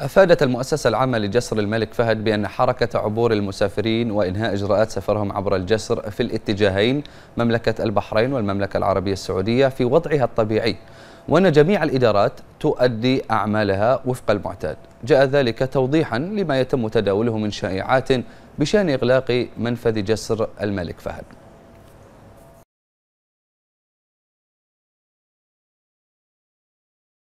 أفادت المؤسسة العامة لجسر الملك فهد بأن حركة عبور المسافرين وإنهاء إجراءات سفرهم عبر الجسر في الاتجاهين مملكة البحرين والمملكة العربية السعودية في وضعها الطبيعي وأن جميع الإدارات تؤدي أعمالها وفق المعتاد جاء ذلك توضيحا لما يتم تداوله من شائعات بشأن إغلاق منفذ جسر الملك فهد